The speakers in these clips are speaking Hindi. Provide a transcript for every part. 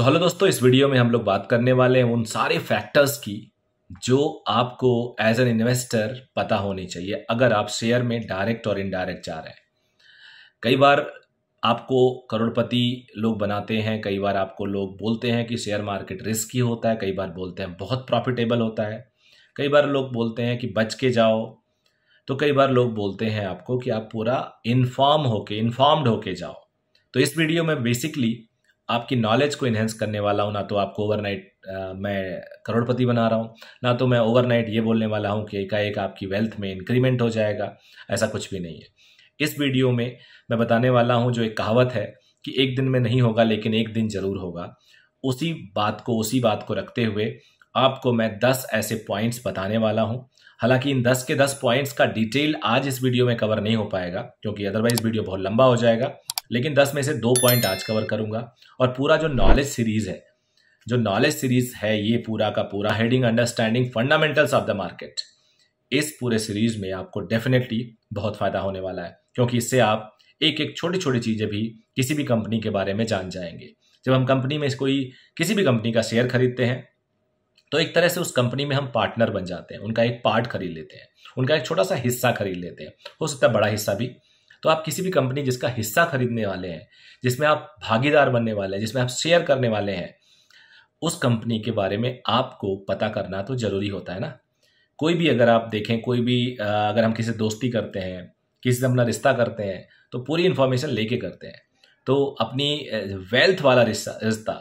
सो हेलो दोस्तों इस वीडियो में हम लोग बात करने वाले हैं उन सारे फैक्टर्स की जो आपको एज एन इन्वेस्टर पता होनी चाहिए अगर आप शेयर में डायरेक्ट और इनडायरेक्ट जा रहे हैं कई बार आपको करोड़पति लोग बनाते हैं कई बार आपको लोग बोलते हैं कि शेयर मार्केट रिस्की होता है कई बार बोलते हैं बहुत प्रॉफिटेबल होता है कई बार लोग बोलते हैं कि बच के जाओ तो कई बार लोग बोलते हैं आपको कि आप पूरा इन्फॉर्म होके इन्फॉर्म्ड होके जाओ तो इस वीडियो में बेसिकली आपकी नॉलेज को इन्हेंस करने वाला हूँ ना तो आपको ओवरनाइट मैं करोड़पति बना रहा हूँ ना तो मैं ओवरनाइट ये बोलने वाला हूँ कि एकाएक आपकी वेल्थ में इंक्रीमेंट हो जाएगा ऐसा कुछ भी नहीं है इस वीडियो में मैं बताने वाला हूँ जो एक कहावत है कि एक दिन में नहीं होगा लेकिन एक दिन ज़रूर होगा उसी बात को उसी बात को रखते हुए आपको मैं दस ऐसे पॉइंट्स बताने वाला हूँ हालांकि इन दस के दस पॉइंट्स का डिटेल आज इस वीडियो में कवर नहीं हो पाएगा क्योंकि अदरवाइज वीडियो बहुत लंबा हो जाएगा लेकिन दस में से दो पॉइंट आज कवर करूंगा और पूरा जो नॉलेज सीरीज है जो नॉलेज सीरीज है ये पूरा का पूरा heading understanding fundamentals of the market इस पूरे सीरीज में आपको डेफिनेटली बहुत फायदा होने वाला है क्योंकि इससे आप एक एक छोटी छोटी चीज़ें भी किसी भी कंपनी के बारे में जान जाएंगे जब हम कंपनी में कोई किसी भी कंपनी का शेयर खरीदते हैं तो एक तरह से उस कंपनी में हम पार्टनर बन जाते हैं उनका एक पार्ट खरीद लेते हैं उनका एक छोटा सा हिस्सा खरीद लेते हैं हो सकता है बड़ा हिस्सा भी तो आप किसी भी कंपनी जिसका हिस्सा खरीदने वाले हैं जिसमें आप भागीदार बनने वाले हैं जिसमें आप शेयर करने वाले हैं उस कंपनी के बारे में आपको पता करना तो ज़रूरी होता है ना कोई भी अगर आप देखें कोई भी अगर हम किसी दोस्ती करते हैं किसी से अपना रिश्ता करते हैं तो पूरी इन्फॉर्मेशन लेके करते हैं तो अपनी वेल्थ वाला रिश्ता रिश्ता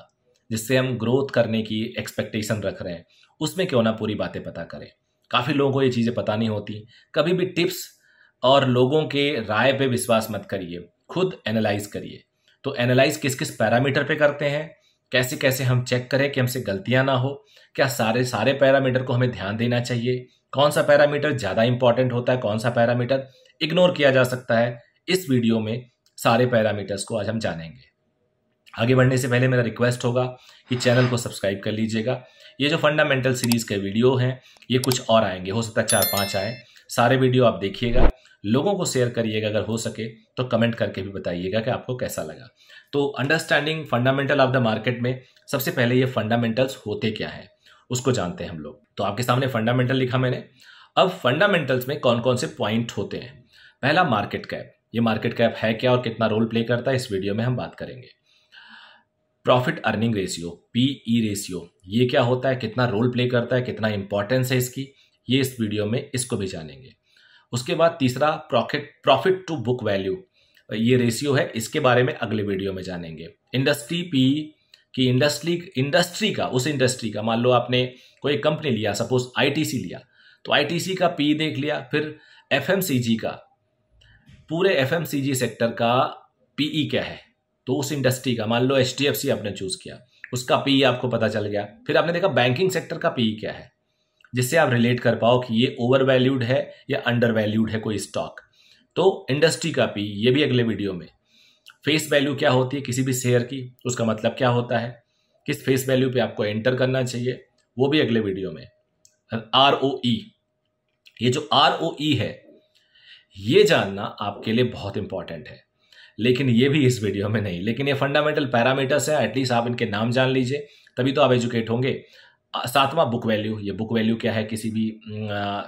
जिससे हम ग्रोथ करने की एक्सपेक्टेशन रख रहे हैं उसमें क्यों ना पूरी बातें पता करें काफ़ी लोगों को ये चीज़ें पता नहीं होती कभी भी टिप्स और लोगों के राय पे विश्वास मत करिए खुद एनालाइज करिए तो एनालाइज किस किस पैरामीटर पे करते हैं कैसे कैसे हम चेक करें कि हमसे गलतियां ना हो क्या सारे सारे पैरामीटर को हमें ध्यान देना चाहिए कौन सा पैरामीटर ज़्यादा इंपॉर्टेंट होता है कौन सा पैरामीटर इग्नोर किया जा सकता है इस वीडियो में सारे पैरामीटर्स को आज हम जानेंगे आगे बढ़ने से पहले मेरा रिक्वेस्ट होगा कि चैनल को सब्सक्राइब कर लीजिएगा ये जो फंडामेंटल सीरीज़ के वीडियो हैं ये कुछ और आएंगे हो सकता है चार पाँच आए सारे वीडियो आप देखिएगा लोगों को शेयर करिएगा अगर हो सके तो कमेंट करके भी बताइएगा कि आपको कैसा लगा तो understanding fundamental of the market में सबसे पहले ये फंडामेंटल्स होते क्या हैं उसको जानते हैं हम लोग तो आपके सामने फंडामेंटल लिखा मैंने अब फंडामेंटल्स में कौन कौन से पॉइंट होते हैं पहला मार्केट कैप ये मार्केट कैप है क्या और कितना रोल प्ले करता है इस वीडियो में हम बात करेंगे profit earning ratio P E ratio ये क्या होता है कितना रोल प्ले करता है कितना इंपॉर्टेंस है इसकी ये इस वीडियो में इसको भी जानेंगे उसके बाद तीसरा profit profit to book value ये रेशियो है इसके बारे में अगले वीडियो में जानेंगे इंडस्ट्री पी की इंडस्ट्री इंडस्ट्री का उस इंडस्ट्री का मान लो आपने कोई कंपनी लिया सपोज आईटीसी लिया तो आईटीसी का पी देख लिया फिर एफएमसीजी का पूरे एफएमसीजी सेक्टर का पीई e क्या है तो उस इंडस्ट्री का मान लो एच आपने चूज किया उसका पीई e आपको पता चल गया फिर आपने देखा बैंकिंग सेक्टर का पीई e क्या है जिससे आप रिलेट कर पाओ कि ये ओवर वैल्यूड है या अंडर वैल्यूड है कोई स्टॉक तो इंडस्ट्री का पी ये भी अगले वीडियो में फेस वैल्यू क्या होती है किसी भी शेयर की उसका मतलब क्या होता है किस फेस वैल्यू पे आपको एंटर करना चाहिए वो भी अगले वीडियो में आर ओ ई ये जो आर ओ ई है ये जानना आपके लिए बहुत इंपॉर्टेंट है लेकिन ये भी इस वीडियो में नहीं लेकिन ये फंडामेंटल पैरामीटर्स हैं एटलीस्ट आप इनके नाम जान लीजिए तभी तो आप एजुकेट होंगे सातवां बुक वैल्यू ये बुक वैल्यू क्या है किसी भी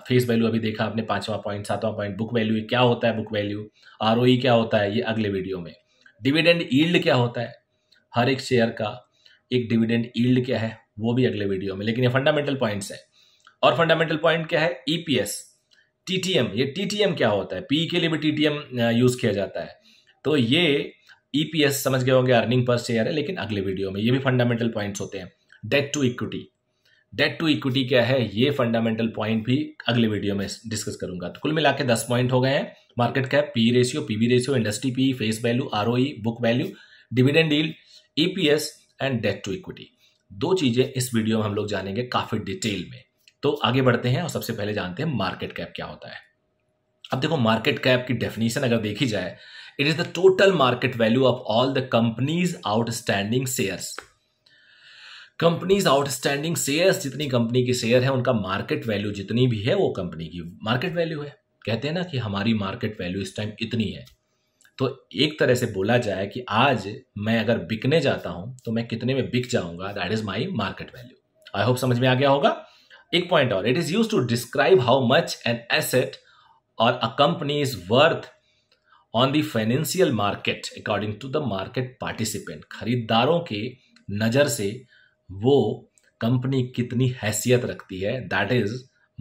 फेस वैल्यू अभी देखा आपने पांचवा पॉइंट सातवां पॉइंट बुक वैल्यू क्या होता है बुक वैल्यू आर क्या होता है ये अगले वीडियो में डिविडेंड ईल्ड क्या होता है हर एक शेयर का एक डिविडेंड ईल्ड क्या है वो भी अगले वीडियो में लेकिन ये फंडामेंटल पॉइंट्स है और फंडामेंटल पॉइंट क्या है ईपीएस e टीटीएम ये टीटीएम क्या होता है पी के लिए भी टीटीएम यूज किया जाता है तो ये ईपीएस e समझ गए होंगे अर्निंग पर शेयर है लेकिन अगले वीडियो में ये भी फंडामेंटल पॉइंट्स होते हैं debt to equity debt to equity क्या है ये फंडामेंटल पॉइंट भी अगले वीडियो में डिस्कस करूंगा तो कुल मिला के दस पॉइंट हो गए हैं market cap P ratio PV ratio industry P face value ROE book value dividend डील EPS and debt to equity दो चीजें इस वीडियो में हम लोग जानेंगे काफी डिटेल में तो आगे बढ़ते हैं और सबसे पहले जानते हैं मार्केट कैप क्या होता है अब देखो मार्केट कैप की डेफिनेशन अगर देखी जाए it is the total market value of all the companies outstanding shares companies outstanding shares जितनी कंपनी के शेयर है उनका मार्केट वैल्यू जितनी भी है वो कंपनी की मार्केट वैल्यू है कहते हैं ना कि हमारी मार्केट वैल्यू इस टाइम इतनी है तो एक तरह से बोला जाए कि आज मैं अगर बिकने जाता हूं तो मैं कितने में बिक जाऊंगा that is my market value I hope समझ में आ गया होगा एक पॉइंट और it is use to describe how much an asset or a company is worth on the financial market according to the market participant खरीदारों के नज़र से वो कंपनी कितनी हैसियत रखती है that is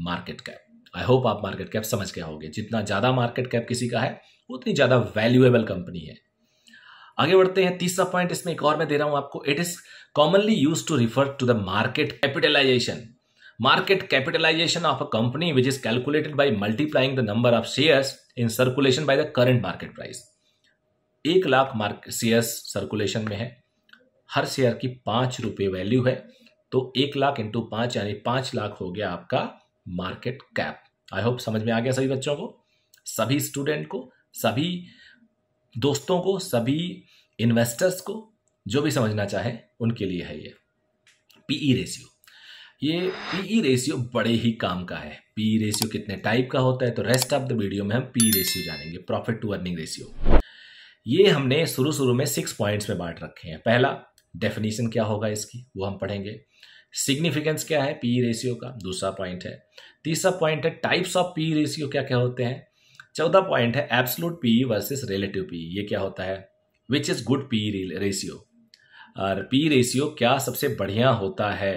market cap I hope आप मार्केट कैप समझ के होंगे जितना ज़्यादा मार्केट कैप किसी का है उतनी ज़्यादा वैल्यूएबल कंपनी है आगे बढ़ते हैं तीसरा पॉइंट इसमें एक और मैं दे रहा हूं आपको it is commonly use to refer to the market capitalization market capitalization of a company which is calculated by multiplying the number of shares in circulation by the current market price एक लाख मार्क शेयर्स सर्कुलेशन में है हर शेयर की पाँच रुपये वैल्यू है तो एक लाख इंटू पाँच यानी पाँच लाख हो गया आपका मार्केट कैप आई होप समझ में आ गया सभी बच्चों को सभी स्टूडेंट को सभी दोस्तों को सभी इन्वेस्टर्स को जो भी समझना चाहे उनके लिए है ये पीई रेशियो e ये पीई रेशियो e बड़े ही काम का है पीई रेशियो e कितने टाइप का होता है तो रेस्ट ऑफ द वीडियो में हम पीई रेशियो जानेंगे प्रॉफिट टू अर्निंग रेशियो ये हमने शुरू शुरू में सिक्स पॉइंट्स में बांट रखे हैं पहला डेफिनेशन क्या होगा इसकी वो हम पढ़ेंगे सिग्निफिकेंस क्या है पी रेशियो का दूसरा पॉइंट है तीसरा पॉइंट है टाइप्स ऑफ पी रेशियो क्या क्या होते हैं चौथा पॉइंट है absolute P versus relative P ये क्या होता है which is good P ratio और पी रेशियो क्या सबसे बढ़िया होता है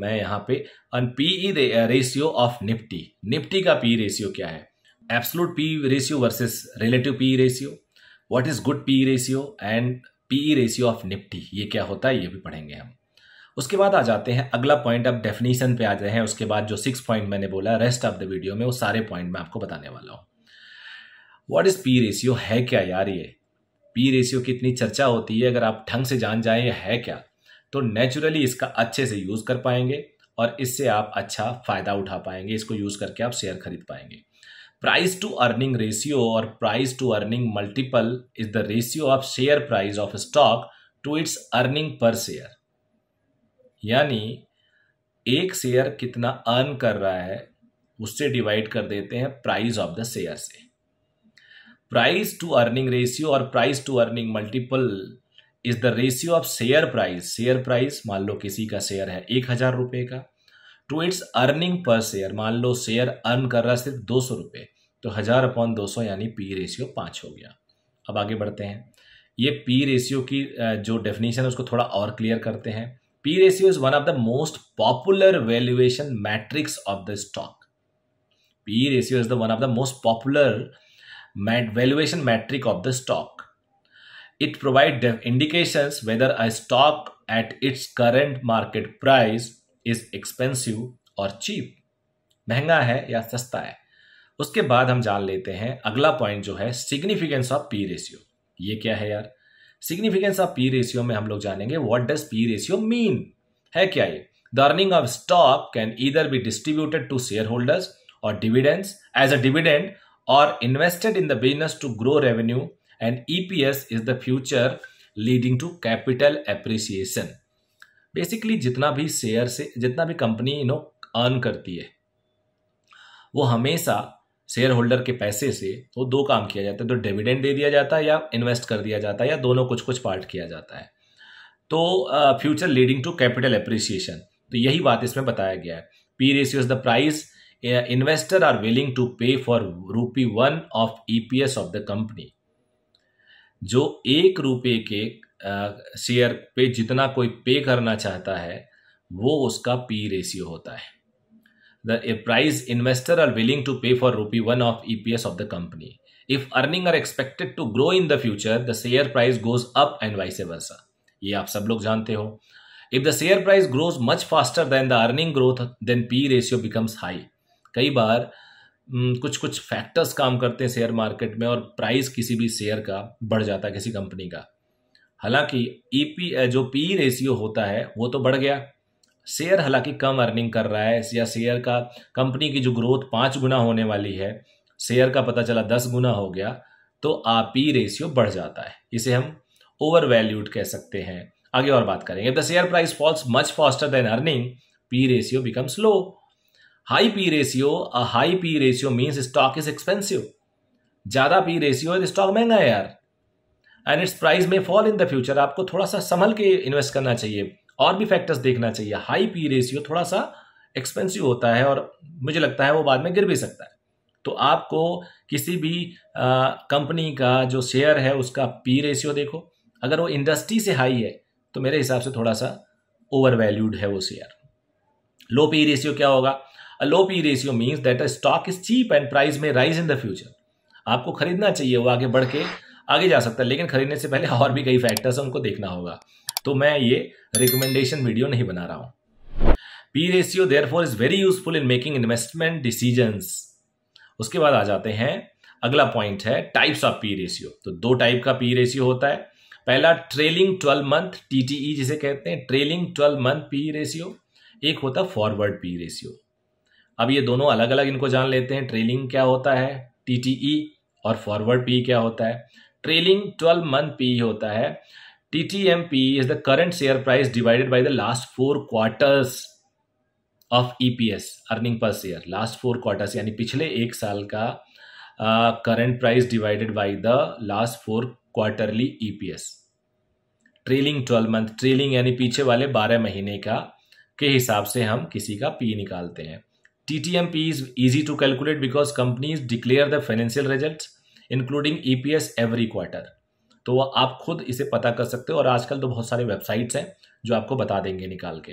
मैं यहाँ पे an P E ratio of Nifty Nifty का पी रेशियो क्या है absolute P ratio versus relative P ratio what is good P ratio and P ratio of Nifty ये क्या होता है ये भी पढ़ेंगे हम उसके बाद आ जाते हैं अगला पॉइंट अब डेफिनेशन पे आ जाए हैं उसके बाद जो सिक्स पॉइंट मैंने बोला रेस्ट ऑफ द वीडियो में वो सारे पॉइंट मैं आपको बताने वाला हूँ व्हाट इज पी रेशियो है क्या यार ये पी रेशियो की इतनी चर्चा होती है अगर आप ढंग से जान जाएं ये है क्या तो नेचुरली इसका अच्छे से यूज़ कर पाएंगे और इससे आप अच्छा फ़ायदा उठा पाएंगे इसको यूज़ करके आप शेयर खरीद पाएंगे price to earning ratio or price to earning multiple is the ratio of share price of stock to its earning per share यानी एक शेयर कितना अर्न कर रहा है उससे डिवाइड कर देते हैं प्राइस ऑफ द शेयर से price to earning ratio or price to earning multiple is the ratio of share price share price मान लो किसी का शेयर है एक हजार रुपये का to its earning per share मान लो शेयर अर्न कर रहा है सिर्फ दो सौ रुपये तो हज़ार अपॉन दो सौ यानी पी रेशियो पाँच हो गया अब आगे बढ़ते हैं ये पी रेशियो की जो डेफिनेशन है उसको थोड़ा और क्लियर करते हैं P ratio is one of the most popular valuation metrics of the stock P ratio is the one of the most popular valuation metric of the stock it provide indication whether a stock at its current market price is expensive or cheap महंगा है या सस्ता है उसके बाद हम जान लेते हैं अगला पॉइंट जो है सिग्निफिकेंस ऑफ पी रेशियो ये क्या है यार सिग्निफिकेंस ऑफ पी रेशियो में हम लोग जानेंगे what does P ratio mean है क्या ये the earning of stock can either be distributed to shareholders or dividends as a dividend or invested in the business to grow revenue and EPS is the future leading to capital appreciation basically जितना भी शेयर से जितना भी कंपनी यू नो अर्न करती है वो हमेशा शेयर होल्डर के पैसे से वो दो काम किया जाता है तो डिविडेंड दे दिया जाता है या इन्वेस्ट कर दिया जाता है या दोनों कुछ कुछ पार्ट किया जाता है तो future leading to capital appreciation तो यही बात इसमें बताया गया है P ratio is the price investor are willing to pay for rupee one of EPS of the company जो एक रुपये के शेयर पे जितना कोई पे करना चाहता है वो उसका पी रेशियो होता है are willing to pay for rupee one of E P S of the company if earning are expected to grow in the future the share price price up and vice a versa ये आप सब लोग जानते हो if the share price grows much faster than the earning growth then P ratio becomes high कई बार कुछ कुछ फैक्टर्स काम करते हैं शेयर मार्केट में और प्राइस किसी भी शेयर का बढ़ जाता है किसी कंपनी का हालांकि ई e जो पी रेशियो होता है वो तो बढ़ गया शेयर हालांकि कम अर्निंग कर रहा है या शेयर का कंपनी की जो ग्रोथ पाँच गुना होने वाली है शेयर का पता चला दस गुना हो गया तो आ पी रेशियो बढ़ जाता है इसे हम ओवर वैल्यूड कह सकते हैं आगे और बात करेंगे the share price falls much faster than earning P ratio becomes low high P ratio a high P ratio means stock is expensive ज़्यादा पी रेशियो स्टॉक महंगा है यार एंड इट्स प्राइस में फॉल इन द फ्यूचर आपको थोड़ा सा संभल के इन्वेस्ट करना चाहिए और भी फैक्टर्स देखना चाहिए हाई पी रेशियो थोड़ा सा एक्सपेंसिव होता है और मुझे लगता है वो बाद में गिर भी सकता है तो आपको किसी भी कंपनी का जो शेयर है उसका पी रेशियो देखो अगर वो इंडस्ट्री से हाई है तो मेरे हिसाब से थोड़ा सा ओवर वैल्यूड है वो शेयर लो पी रेशियो क्या होगा a low P ratio means that a stock is cheap and price में राइज इन द फ्यूचर आपको खरीदना चाहिए वो आगे बढ़ के आगे जा सकता है लेकिन खरीदने से पहले और भी कई फैक्टर्स हैं उनको देखना होगा तो मैं ये रिकमेंडेशन वीडियो नहीं बना रहा हूँ P ratio therefore is very useful in making investment decisions उसके बाद आ जाते हैं अगला पॉइंट है टाइप्स ऑफ पी रेशियो तो दो टाइप का पी रेशियो होता है पहला ट्रेलिंग ट्वेल्व मंथ टीटीई जिसे कहते हैं trailing twelve month P ratio एक होता है फॉरवर्ड पी रेशियो अब ये दोनों अलग अलग इनको जान लेते हैं ट्रेलिंग क्या होता है टीटीई e और फॉरवर्ड पी क्या होता है trailing twelve month P e होता है T T M P is the current share price divided by the last four quarters of E P S earning per share last four quarters यानी पिछले एक साल का current price divided by the last four quarterly E P S trailing twelve month trailing यानी पीछे वाले बारह महीने का के हिसाब से हम किसी का पी e निकालते हैं T T M P is easy to calculate because companies declare the financial result including EPS every quarter तो आप खुद इसे पता कर सकते हो और आजकल तो बहुत सारे वेबसाइट्स हैं जो आपको बता देंगे निकाल के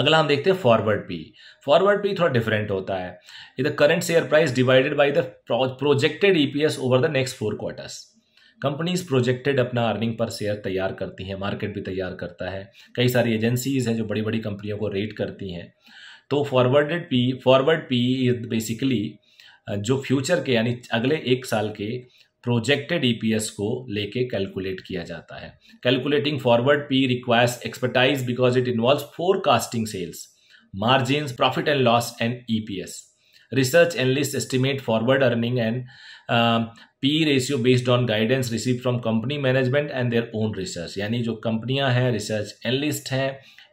अगला हम देखते हैं फॉरवर्ड पी फॉरवर्ड पी थोड़ा डिफरेंट होता है इधर current share price divided by the projected EPS over the next four quarters companies projected अपना अर्निंग पर शेयर तैयार करती हैं मार्केट भी तैयार करता है कई सारी एजेंसीज हैं जो बड़ी बड़ी कंपनियों को रेट करती हैं तो forwarded P forward P is basically जो फ्यूचर के यानी अगले एक साल के प्रोजेक्टेड ईपीएस e को लेके कैलकुलेट किया जाता है calculating forward P requires expertise because it involve forecasting sales margin profit and loss and EPS as research estimate estimate forward earning and P ratio based on guidance receive from company management and their own research यानी जो कंपनियां हैं रिसर्च एनलिस्ट हैं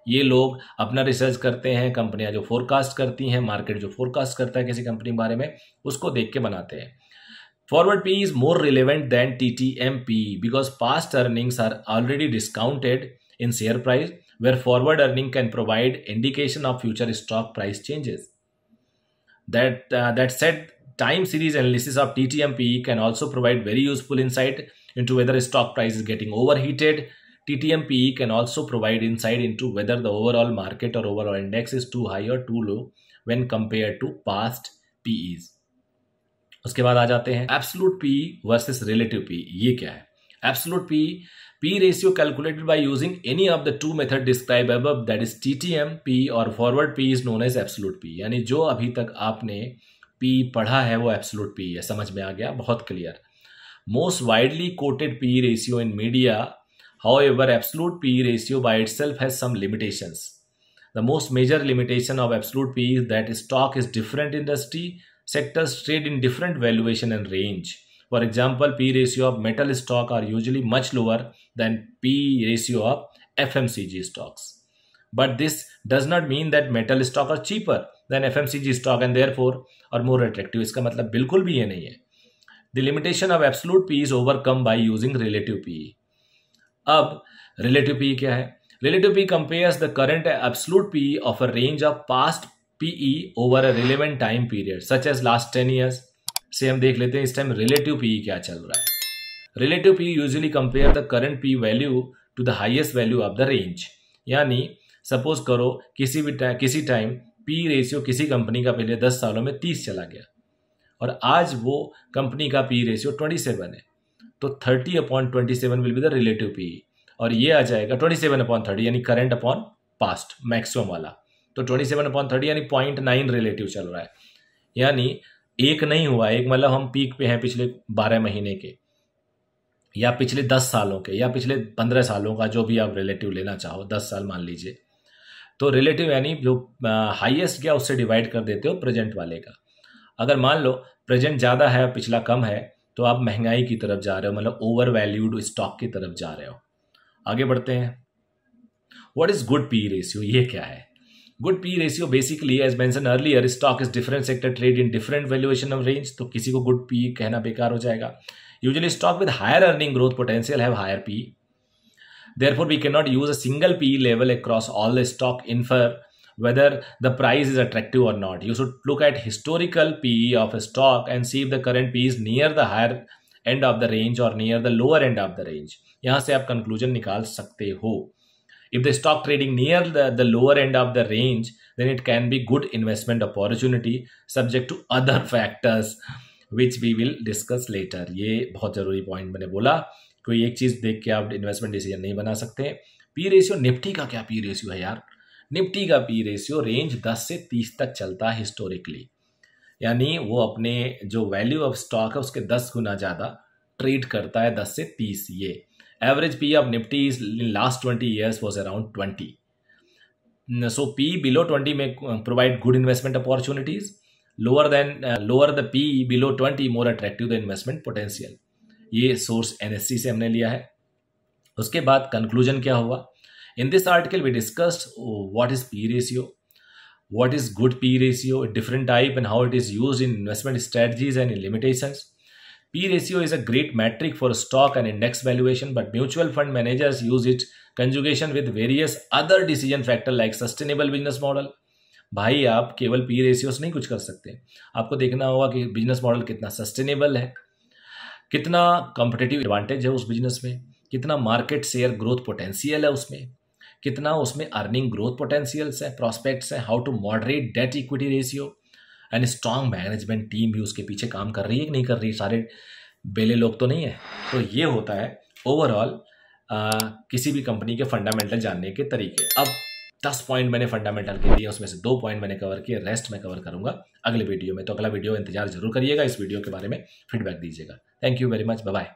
ये लोग अपना रिसर्च करते हैं कंपनियां जो फोरकास्ट करती हैं मार्केट जो फोरकास्ट करता है किसी कंपनी के बारे में उसको देख के बनाते हैं forward P is more relevant than T T M P because past earnings are already discounted in share price where forward earning can provide indication of future stock price changes that that set time series analysis of T T M P can also provide very useful insight into whether stock price is getting overheated TTMPE can also provide insight into whether the overall market or overall index is too high or too low when compared to past PEs. उसके बाद आ जाते हैं absolute P versus relative P ये क्या है absolute P P ratio calculated by using any of the two method describe above that is TTM P or forward P is known as absolute P यानी जो अभी तक आपने पी e पढ़ा है वो एब्सोलूट पी e है समझ में आ गया बहुत clear most widely quoted P ratio in media However, absolute PE ratio by itself has some limitations. The most major limitation of absolute PE is that stock is different industry sectors trade in different valuation and range. For example, PE ratio of metal stock are usually much lower than PE ratio of FMCG stocks. But this does not mean that metal stock are cheaper than FMCG stock and therefore are more attractive. इसका मतलब बिल्कुल भी ये नहीं है. The limitation of absolute PE is overcome by using relative PE. अब रिलेटिव पी क्या है relative P compares the current absolute P of a range of past PE over a relevant time period such as last ten years से हम देख लेते हैं इस टाइम रिलेटिव पीई क्या चल रहा है relative P usually compare the current P value to the highest value of the range यानी सपोज करो किसी भी टाइम किसी टाइम पी रेशियो किसी कंपनी का पहले दस सालों में तीस चला गया और आज वो कंपनी का पी रेशियो ट्वेंटी सेवन है तो thirty upon twenty seven will be the relative P और ये आ जाएगा ट्वेंटी सेवन अपॉन थर्टी यानी करंट अपॉन पास्ट मैक्सिमम वाला तो ट्वेंटी सेवन अपॉन थर्टी यानी पॉइंट नाइन रिलेटिव चल रहा है यानी एक नहीं हुआ एक मतलब हम पीक पे हैं पिछले बारह महीने के या पिछले दस सालों के या पिछले पंद्रह सालों का जो भी आप रिलेटिव लेना चाहो दस साल मान लीजिए तो रिलेटिव यानी जो हाईएस्ट गया उससे डिवाइड कर देते हो प्रेजेंट वाले का अगर मान लो प्रेजेंट ज़्यादा है पिछला कम है तो आप महंगाई की तरफ जा रहे हो मतलब ओवर वैल्यूड स्टॉक की तरफ जा रहे हो आगे बढ़ते हैं what is good P ratio ये क्या है good P ratio basically as mention earlier stock is different sector trade in different valuation of range तो किसी को गुड पी कहना बेकार हो जाएगा usually stock with higher earning growth potential have higher P therefore we can not use a single P level across all the stock infer whether the price is attractive or not. You should look at historical PE of a stock and see if the current PE is near the higher end of the range or near the lower end of the range यहाँ से आप कंक्लूजन निकाल सकते हो if the stock trading near the lower end of the range then it can be good investment opportunity subject to other factors which we will discuss later ये बहुत ज़रूरी पॉइंट मैंने बोला कोई एक चीज़ देख के आप इन्वेस्टमेंट डिसीजन नहीं बना सकते पी रेशियो निफ्टी का क्या पी रेशियो है यार निफ्टी का पी रेशियो रेंज 10 से 30 तक चलता है हिस्टोरिकली यानी वो अपने जो वैल्यू ऑफ स्टॉक है उसके 10 गुना ज़्यादा ट्रेड करता है 10 से 30 ये average P of Nifty last twenty years was around twenty so P below twenty में provide good investment opportunities lower than lower the P below twenty more attractive the investment potential ये सोर्स एनएससी से हमने लिया है उसके बाद कंक्लूजन क्या हुआ In this article, we discussed what is P ratio, what is good P ratio, different type and how it is used in investment strategies and in limitations. P ratio is a great metric for stock and index valuation, but mutual fund managers use it conjugation with various other decision factor like sustainable business model, भाई आप केवल पी रेशियोस नहीं कुछ कर सकते आपको देखना होगा कि बिजनेस मॉडल कितना सस्टेनेबल है कितना कॉम्पिटेटिव एडवांटेज है उस बिजनेस में कितना मार्केट शेयर ग्रोथ पोटेंशियल है उसमें कितना उसमें अर्निंग ग्रोथ पोटेंशियल्स हैं प्रॉस्पेक्ट्स हैं how to moderate debt equity ratio and strong management team भी उसके पीछे काम कर रही है कि नहीं कर रही सारे बेले लोग तो नहीं है तो ये होता है ओवरऑल किसी भी कंपनी के फंडामेंटल जानने के तरीके अब दस पॉइंट मैंने फंडामेंटल के लिए उसमें से दो पॉइंट मैंने कवर किए रेस्ट मैं कवर करूंगा अगले वीडियो में तो अगला वीडियो इंतजार जरूर करिएगा इस वीडियो के बारे में फीडबैक दीजिएगा thank you very much bye